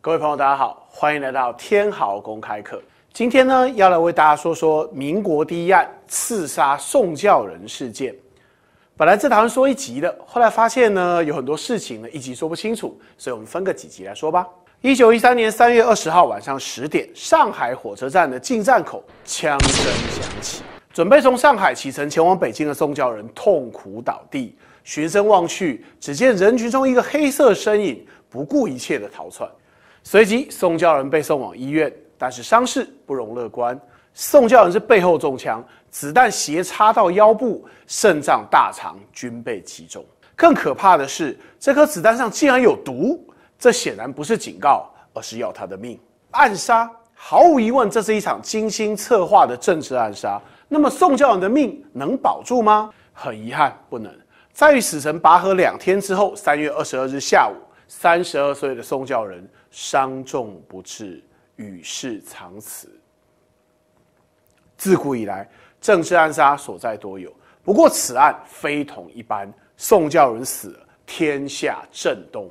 各位朋友，大家好，欢迎来到天豪公开课。今天呢，要来为大家说说民国第一案——刺杀宋教仁事件。本来这堂说一集的，后来发现呢，有很多事情呢一集说不清楚，所以我们分个几集来说吧。一九一三年三月二十号晚上十点，上海火车站的进站口枪声响起，准备从上海启程前往北京的宋教仁痛苦倒地，循声望去，只见人群中一个黑色身影不顾一切的逃窜。随即，宋教仁被送往医院，但是伤势不容乐观。宋教仁是背后中枪，子弹斜插到腰部，肾脏、大肠均被击中。更可怕的是，这颗子弹上竟然有毒，这显然不是警告，而是要他的命。暗杀，毫无疑问，这是一场精心策划的政治暗杀。那么，宋教仁的命能保住吗？很遗憾，不能。在与死神拔河两天之后，三月二十二日下午。三十二岁的宋教仁伤重不治，与世长辞。自古以来，政治暗杀所在多有，不过此案非同一般。宋教仁死了，天下震动。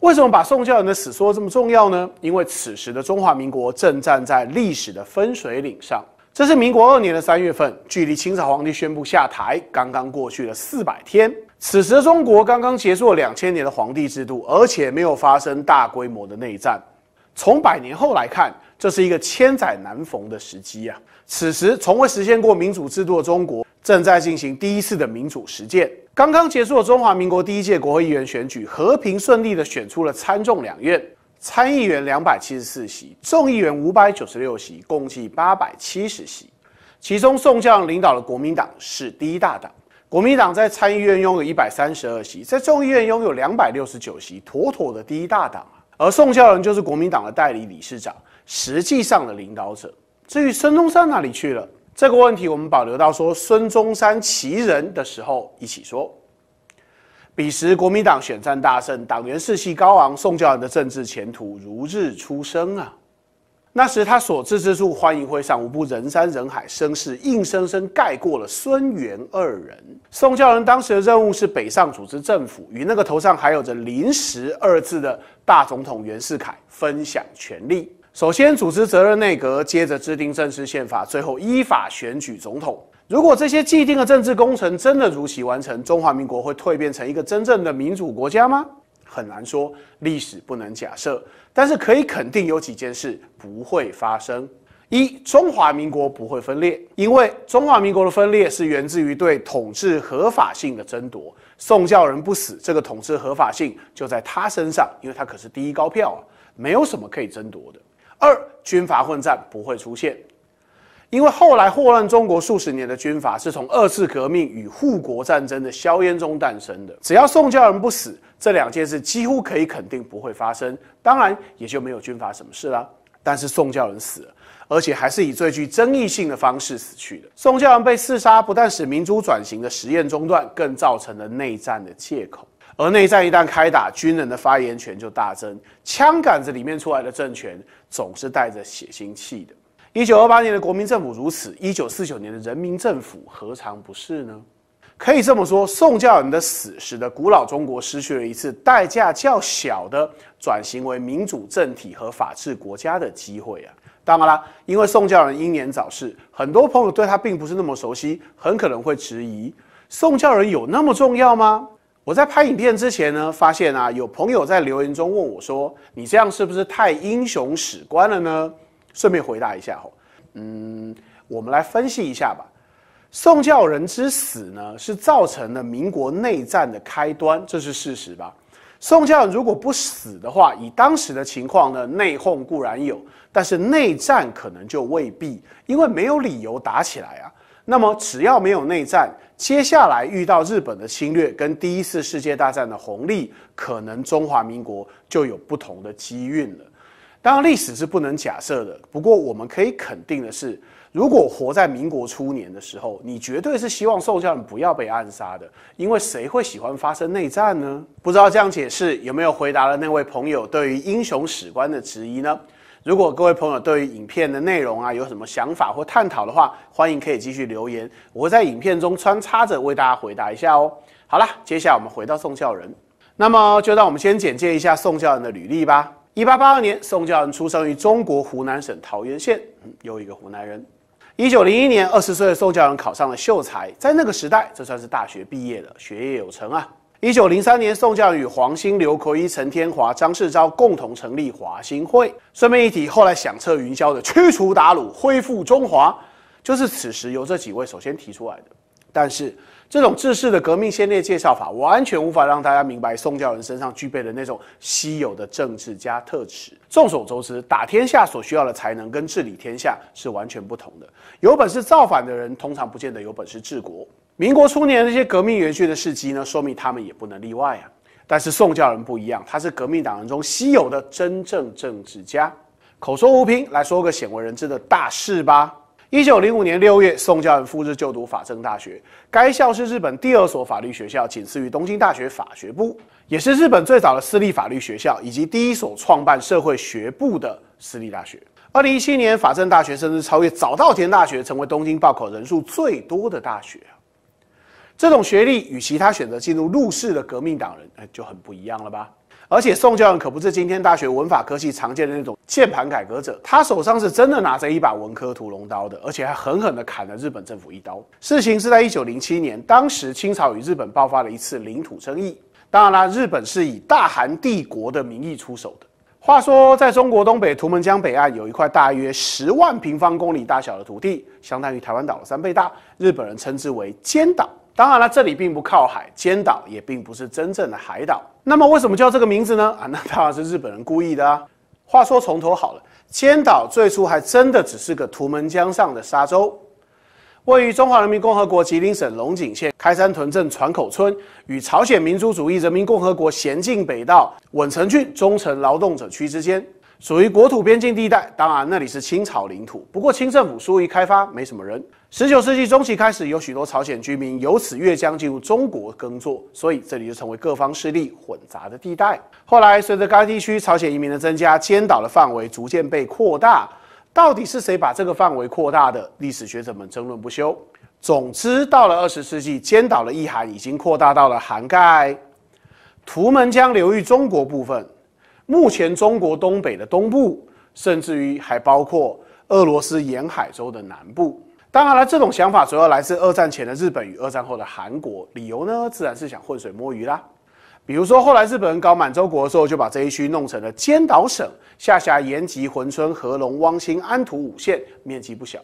为什么把宋教仁的死说这么重要呢？因为此时的中华民国正站在历史的分水岭上。这是民国二年的三月份，距离清朝皇帝宣布下台刚刚过去了四百天。此时，中国刚刚结束了两千年的皇帝制度，而且没有发生大规模的内战。从百年后来看，这是一个千载难逢的时机啊！此时，从未实现过民主制度的中国正在进行第一次的民主实践。刚刚结束了中华民国第一届国会议员选举，和平顺利的选出了参众两院，参议员两百七十四席，众议员五百九十六席，共计八百七十席。其中，宋教领导的国民党是第一大党。国民党在参议院拥有一百三十二席，在众议院拥有两百六十九席，妥妥的第一大党啊。而宋教仁就是国民党的代理理事长，实际上的领导者。至于孙中山哪里去了？这个问题我们保留到说孙中山其人的时候一起说。彼时国民党选战大胜，党员士气高昂，宋教仁的政治前途如日出生啊。那时他所至之处，欢迎会上无不人山人海，声势硬生生盖过了孙元二人。宋教仁当时的任务是北上组织政府，与那个头上还有着“临时”二字的大总统袁世凯分享权力。首先组织责任内阁，接着制定正式宪法，最后依法选举总统。如果这些既定的政治工程真的如期完成，中华民国会蜕变成一个真正的民主国家吗？很难说，历史不能假设，但是可以肯定有几件事不会发生：一、中华民国不会分裂，因为中华民国的分裂是源自于对统治合法性的争夺。宋教仁不死，这个统治合法性就在他身上，因为他可是第一高票啊，没有什么可以争夺的。二、军阀混战不会出现。因为后来祸乱中国数十年的军阀是从二次革命与护国战争的硝烟中诞生的。只要宋教仁不死，这两件事几乎可以肯定不会发生，当然也就没有军阀什么事啦。但是宋教仁死了，而且还是以最具争议性的方式死去的。宋教仁被刺杀，不但使民主转型的实验中断，更造成了内战的借口。而内战一旦开打，军人的发言权就大增，枪杆子里面出来的政权总是带着血腥气的。一九二八年的国民政府如此，一九四九年的人民政府何尝不是呢？可以这么说，宋教仁的死使得古老中国失去了一次代价较小的转型为民主政体和法治国家的机会啊！当然啦，因为宋教仁英年早逝，很多朋友对他并不是那么熟悉，很可能会质疑宋教仁有那么重要吗？我在拍影片之前呢，发现啊，有朋友在留言中问我说：“你这样是不是太英雄史观了呢？”顺便回答一下哈，嗯，我们来分析一下吧。宋教仁之死呢，是造成了民国内战的开端，这是事实吧？宋教仁如果不死的话，以当时的情况呢，内讧固然有，但是内战可能就未必，因为没有理由打起来啊。那么，只要没有内战，接下来遇到日本的侵略跟第一次世界大战的红利，可能中华民国就有不同的机运了。当然，历史是不能假设的。不过，我们可以肯定的是，如果活在民国初年的时候，你绝对是希望宋教仁不要被暗杀的，因为谁会喜欢发生内战呢？不知道这样解释有没有回答了那位朋友对于英雄史观的质疑呢？如果各位朋友对于影片的内容啊有什么想法或探讨的话，欢迎可以继续留言，我会在影片中穿插着为大家回答一下哦。好了，接下来我们回到宋教仁，那么就让我们先简介一下宋教仁的履历吧。一八八二年，宋教仁出生于中国湖南省桃源县，又一个湖南人。一九零一年，二十岁的宋教仁考上了秀才，在那个时代，这算是大学毕业了，学业有成啊。一九零三年，宋教仁与黄兴、刘奎一、陈天华、张世钊共同成立华兴会。顺便一提，后来响彻云霄的“驱除鞑虏，恢复中华”就是此时由这几位首先提出来的。但是，这种自恃的革命先烈介绍法，完全无法让大家明白宋教仁身上具备的那种稀有的政治家特质。众所周知，打天下所需要的才能跟治理天下是完全不同的。有本事造反的人，通常不见得有本事治国。民国初年那些革命元勋的事迹呢，说明他们也不能例外啊。但是宋教仁不一样，他是革命党人中稀有的真正政治家。口说无凭，来说个鲜为人知的大事吧。一九零五年六月，宋教仁赴日就读法政大学。该校是日本第二所法律学校，仅次于东京大学法学部，也是日本最早的私立法律学校，以及第一所创办社会学部的私立大学。二零一七年，法政大学甚至超越早稻田大学，成为东京报考人数最多的大学。这种学历与其他选择进入入仕的革命党人，就很不一样了吧？而且宋教仁可不是今天大学文法科系常见的那种键盘改革者，他手上是真的拿着一把文科屠龙刀的，而且还狠狠地砍了日本政府一刀。事情是在一九零七年，当时清朝与日本爆发了一次领土争议，当然啦，日本是以大韩帝国的名义出手的。话说，在中国东北图们江北岸有一块大约十万平方公里大小的土地，相当于台湾岛的三倍大，日本人称之为尖岛。当然了，这里并不靠海，尖岛也并不是真正的海岛。那么，为什么叫这个名字呢？啊，那当然是日本人故意的啊。话说从头好了，尖岛最初还真的只是个图门江上的沙洲，位于中华人民共和国吉林省龙井县开山屯镇船口村与朝鲜民主主义人民共和国咸镜北道稳城郡忠城劳动者区之间。属于国土边境地带，当然那里是清朝领土。不过清政府疏于开发，没什么人。十九世纪中期开始，有许多朝鲜居民由此越江进入中国耕作，所以这里就成为各方势力混杂的地带。后来随着该地区朝鲜移民的增加，尖岛的范围逐渐被扩大。到底是谁把这个范围扩大的？历史学者们争论不休。总之，到了二十世纪，尖岛的意涵已经扩大到了涵盖图们江流域中国部分。目前中国东北的东部，甚至于还包括俄罗斯沿海州的南部。当然了，这种想法主要来自二战前的日本与二战后的韩国，理由呢自然是想浑水摸鱼啦。比如说后来日本人搞满洲国的时候，就把这一区弄成了尖岛省，下辖延吉、珲春、合隆、汪星、安图五县，面积不小。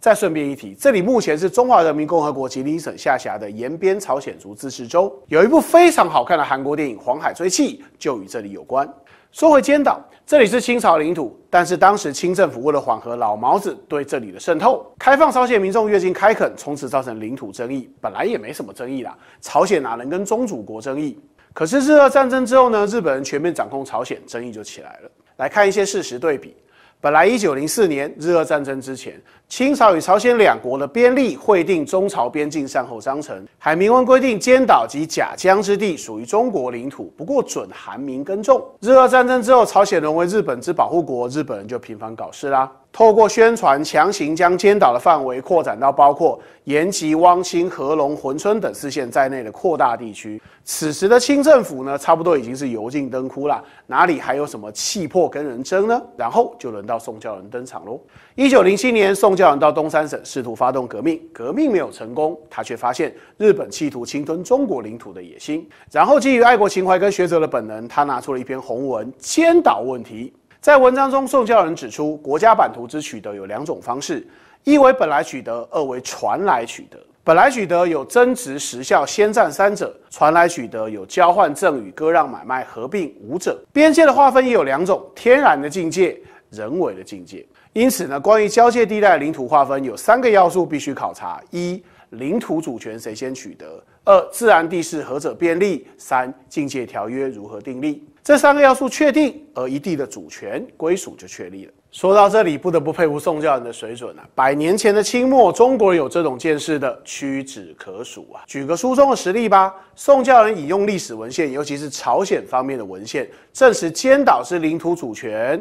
再顺便一提，这里目前是中华人民共和国吉林省下辖的延边朝鲜族自治州，有一部非常好看的韩国电影《黄海追击》就与这里有关。说回尖岛，这里是清朝领土，但是当时清政府为了缓和老毛子对这里的渗透，开放朝鲜民众越境开垦，从此造成领土争议。本来也没什么争议啦，朝鲜哪能跟宗主国争议？可是日俄战争之后呢？日本人全面掌控朝鲜，争议就起来了。来看一些事实对比。本来一九零四年日俄战争之前。清朝与朝鲜两国的边吏会定《中朝边境善后章程》，海明文规定尖岛及甲江之地属于中国领土，不过准韩民耕种。日俄战争之后，朝鲜沦为日本之保护国，日本人就频繁搞事啦。透过宣传，强行将尖岛的范围扩展到包括延吉、汪清、合隆、珲春等四县在内的扩大地区。此时的清政府呢，差不多已经是油尽灯枯了，哪里还有什么气魄跟人争呢？然后就轮到宋教仁登场喽。一九零七年，宋教仁到东三省，试图发动革命，革命没有成功，他却发现日本企图侵吞中国领土的野心。然后基于爱国情怀跟学者的本能，他拿出了一篇红文《千岛问题》。在文章中，宋教仁指出，国家版图之取得有两种方式：一为本来取得，二为传来取得。本来取得有增值、时效、先占三者；传来取得有交换、赠与、割让、买卖、合并五者。边界的划分也有两种：天然的境界，人为的境界。因此呢，关于交界地带领土划分有三个要素必须考察：一、领土主权谁先取得；二、自然地势何者便利；三、境界条约如何订立。这三个要素确定，而一地的主权归属就确立了。说到这里，不得不佩服宋教仁的水准啊！百年前的清末，中国人有这种见识的屈指可数啊。举个书中的实例吧，宋教仁引用历史文献，尤其是朝鲜方面的文献，证实尖岛是领土主权。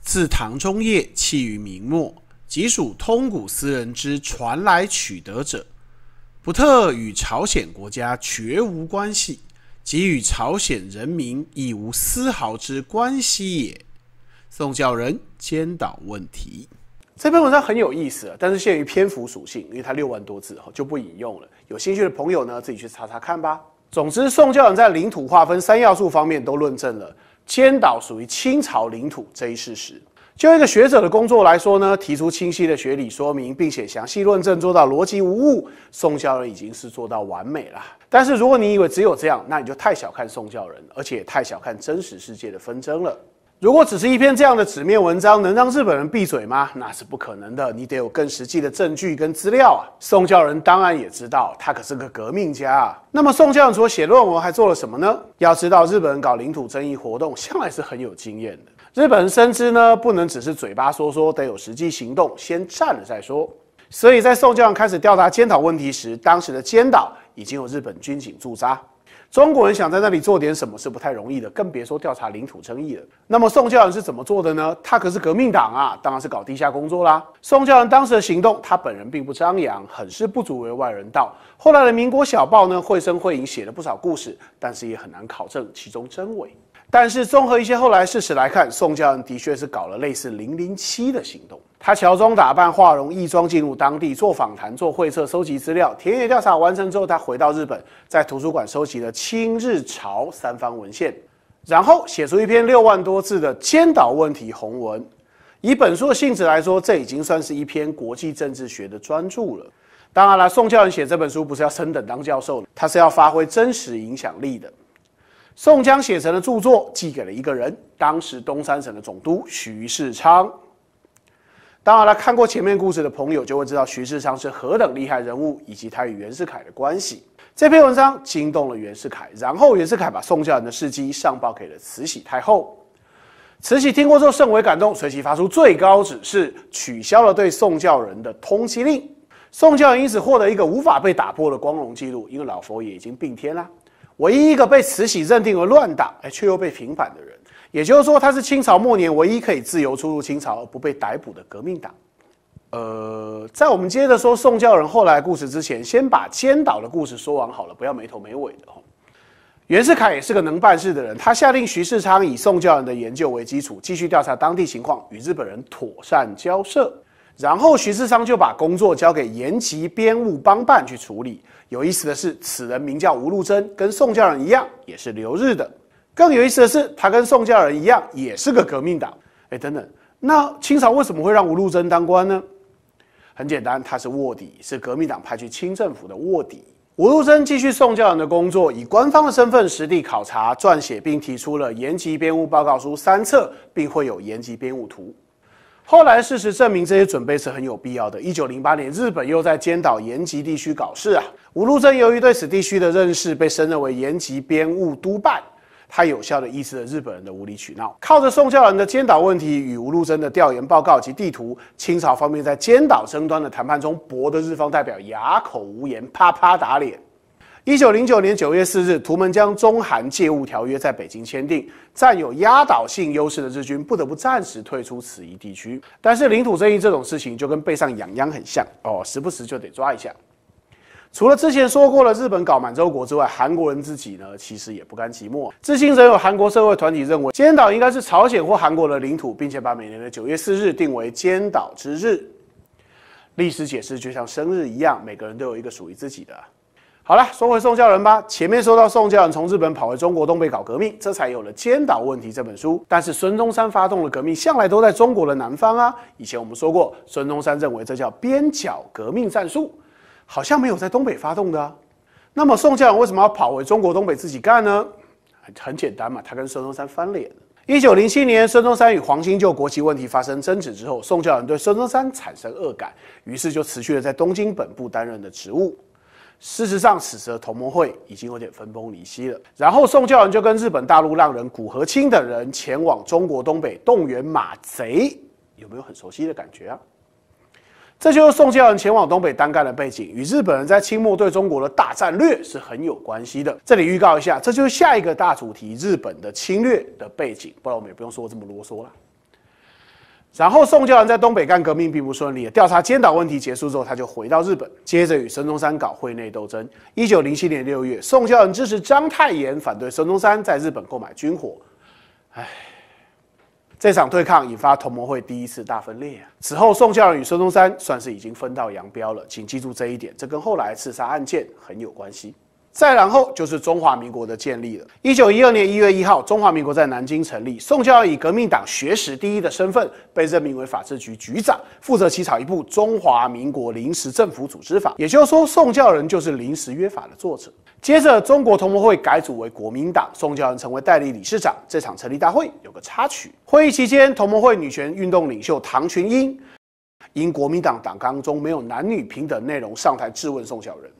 自唐中叶起于明末，即属通古斯人之传来取得者，不特与朝鲜国家绝无关系，即与朝鲜人民亦无丝毫之关系也。宋教仁尖导问题，这篇文章很有意思，但是限于篇幅属性，因为它六万多字，就不引用了。有兴趣的朋友呢，自己去查查看吧。总之，宋教仁在领土划分三要素方面都论证了。千岛属于清朝领土这一事实，就一个学者的工作来说呢，提出清晰的学理说明，并且详细论证，做到逻辑无误，宋教仁已经是做到完美了。但是，如果你以为只有这样，那你就太小看宋教仁，而且也太小看真实世界的纷争了。如果只是一篇这样的纸面文章，能让日本人闭嘴吗？那是不可能的。你得有更实际的证据跟资料啊。宋教仁当然也知道，他可是个革命家啊。那么宋教仁除了写论文，还做了什么呢？要知道，日本人搞领土争议活动向来是很有经验的。日本人深知呢，不能只是嘴巴说说，得有实际行动，先占了再说。所以在宋教仁开始调查监岛问题时，当时的监岛已经有日本军警驻扎。中国人想在那里做点什么，是不太容易的，更别说调查领土争议了。那么宋教仁是怎么做的呢？他可是革命党啊，当然是搞地下工作啦。宋教仁当时的行动，他本人并不张扬，很是不足为外人道。后来的民国小报呢，绘声绘影，写了不少故事，但是也很难考证其中真伪。但是综合一些后来事实来看，宋教仁的确是搞了类似零零七的行动。他乔装打扮、化容易装进入当地做访谈、做会测、收集资料、田野调查。完成之后，他回到日本，在图书馆收集了清、日、朝三方文献，然后写出一篇六万多字的《尖岛问题》红文。以本书的性质来说，这已经算是一篇国际政治学的专著了。当然了，宋教仁写这本书不是要升等当教授，他是要发挥真实影响力的。宋江写成的著作寄给了一个人，当时东三省的总督徐世昌。当然了，看过前面故事的朋友就会知道徐世昌是何等厉害人物，以及他与袁世凯的关系。这篇文章惊动了袁世凯，然后袁世凯把宋教仁的事迹上报给了慈禧太后。慈禧听过之后甚为感动，随即发出最高指示，取消了对宋教仁的通缉令。宋教仁因此获得一个无法被打破的光荣记录，因为老佛爷已经病天了。唯一一个被慈禧认定为乱党，哎，却又被平反的人，也就是说，他是清朝末年唯一可以自由出入清朝而不被逮捕的革命党。呃，在我们接着说宋教仁后来故事之前，先把监岛的故事说完好了，不要没头没尾的哦。袁世凯也是个能办事的人，他下令徐世昌以宋教仁的研究为基础，继续调查当地情况，与日本人妥善交涉。然后徐世昌就把工作交给延吉编务帮办去处理。有意思的是，此人名叫吴禄贞，跟宋教仁一样，也是留日的。更有意思的是，他跟宋教仁一样，也是个革命党。哎，等等，那清朝为什么会让吴禄贞当官呢？很简单，他是卧底，是革命党派去清政府的卧底。吴禄贞继续宋教仁的工作，以官方的身份实地考察、撰写，并提出了《延吉编务报告书》三册，并绘有延吉编务图。后来事实证明，这些准备是很有必要的。一九零八年，日本又在尖岛延吉地区搞事啊，吴禄贞由于对此地区的认识，被升任为延吉边务督办，他有效地抑制了日本人的无理取闹。靠着宋教仁的尖岛问题与吴禄贞的调研报告及地图，清朝方面在尖岛争端的谈判中，驳得日方代表哑口无言，啪啪打脸。一九零九年九月四日，图们江中韩借物条约在北京签订。占有压倒性优势的日军不得不暂时退出此一地区。但是领土争议这种事情就跟背上痒痒很像哦，时不时就得抓一下。除了之前说过了日本搞满洲国之外，韩国人自己呢其实也不甘寂寞。至今仍有韩国社会团体认为尖岛应该是朝鲜或韩国的领土，并且把每年的九月四日定为尖岛之日。历史解释就像生日一样，每个人都有一个属于自己的。好了，说回宋教仁吧。前面说到宋教仁从日本跑回中国东北搞革命，这才有了《尖岛问题》这本书。但是孙中山发动的革命向来都在中国的南方啊。以前我们说过，孙中山认为这叫边角革命战术，好像没有在东北发动的。那么宋教仁为什么要跑回中国东北自己干呢？很很简单嘛，他跟孙中山翻脸。一九零七年，孙中山与黄兴就国旗问题发生争执之后，宋教仁对孙中山产生恶感，于是就辞去了在东京本部担任的职务。事实上，此时的同盟会已经有点分崩离析了。然后，宋教仁就跟日本大陆浪人谷和清等人前往中国东北动员马贼，有没有很熟悉的感觉啊？这就是宋教仁前往东北单干的背景，与日本人在清末对中国的大战略是很有关系的。这里预告一下，这就是下一个大主题——日本的侵略的背景，不然我们也不用说这么啰嗦了。然后，宋教仁在东北干革命并不顺利。调查监导问题结束之后，他就回到日本，接着与孙中山搞会内斗争。一九零七年六月，宋教仁支持章太炎反对孙中山在日本购买军火。唉，这场对抗引发同盟会第一次大分裂。此后，宋教仁与孙中山算是已经分道扬镳了。请记住这一点，这跟后来刺杀案件很有关系。再然后就是中华民国的建立了。一九一二年一月一号，中华民国在南京成立。宋教仁以革命党学识第一的身份，被任命为法制局局长，负责起草一部《中华民国临时政府组织法》。也就是说，宋教仁就是临时约法的作者。接着，中国同盟会改组为国民党，宋教仁成为代理理事长。这场成立大会有个插曲：会议期间，同盟会女权运动领袖唐群英，因国民党党纲中没有男女平等内容，上台质问宋教仁。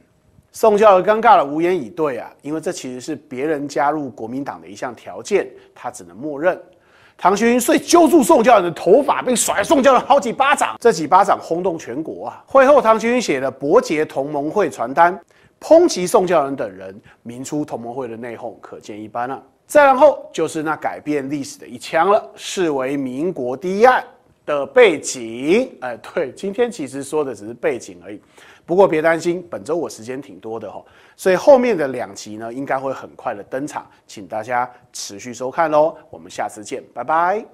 宋教仁尴尬的无言以对啊，因为这其实是别人加入国民党的一项条件，他只能默认。唐群英遂揪住宋教仁的头发，并甩宋教仁好几巴掌，这几巴掌轰动全国啊！会后，唐群英写的《伯杰同盟会传单》，抨击宋教仁等人，民初同盟会的内讧可见一斑了。再然后就是那改变历史的一枪了，视为民国第一案的背景。哎，对，今天其实说的只是背景而已。不过别担心，本周我时间挺多的哈，所以后面的两集呢应该会很快的登场，请大家持续收看喽，我们下次见，拜拜。